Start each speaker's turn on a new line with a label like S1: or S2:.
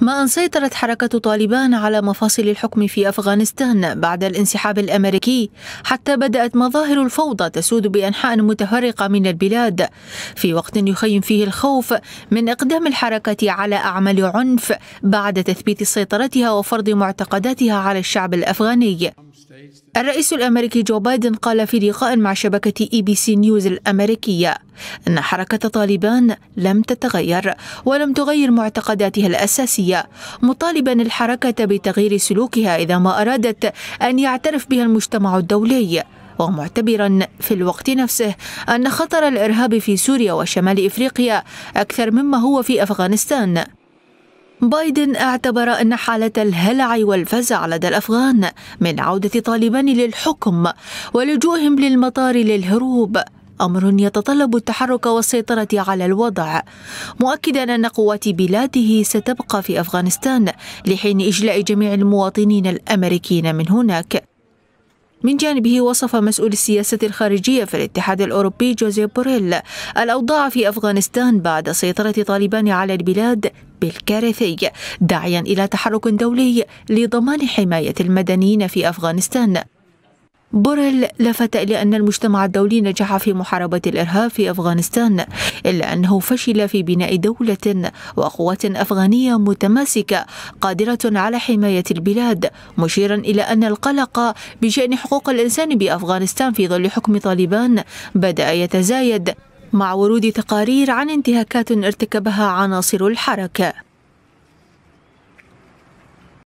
S1: ما أن سيطرت حركة طالبان على مفاصل الحكم في أفغانستان بعد الانسحاب الأمريكي حتى بدأت مظاهر الفوضى تسود بأنحاء متفرقة من البلاد في وقت يخيم فيه الخوف من إقدام الحركة على أعمال عنف بعد تثبيت سيطرتها وفرض معتقداتها على الشعب الأفغاني الرئيس الأمريكي جو بايدن قال في لقاء مع شبكة إي بي سي نيوز الأمريكية أن حركة طالبان لم تتغير ولم تغير معتقداتها الأساسية الدولية مطالبا الحركة بتغيير سلوكها إذا ما أرادت أن يعترف بها المجتمع الدولي ومعتبرا في الوقت نفسه أن خطر الإرهاب في سوريا وشمال إفريقيا أكثر مما هو في أفغانستان بايدن اعتبر أن حالة الهلع والفزع لدى الأفغان من عودة طالبان للحكم ولجوءهم للمطار للهروب امر يتطلب التحرك والسيطره على الوضع مؤكدا ان قوات بلاده ستبقى في افغانستان لحين اجلاء جميع المواطنين الامريكيين من هناك من جانبه وصف مسؤول السياسة الخارجية في الاتحاد الأوروبي جوزيف بوريل الأوضاع في أفغانستان بعد سيطرة طالبان على البلاد بالكارثي داعيا إلى تحرك دولي لضمان حماية المدنيين في أفغانستان بوريل لفت إلى أن المجتمع الدولي نجح في محاربة الإرهاب في أفغانستان إلا أنه فشل في بناء دولة وقوات أفغانية متماسكة قادرة على حماية البلاد مشيرا إلى أن القلق بشأن حقوق الإنسان بأفغانستان في ظل حكم طالبان بدأ يتزايد مع ورود تقارير عن انتهاكات ارتكبها عناصر الحركة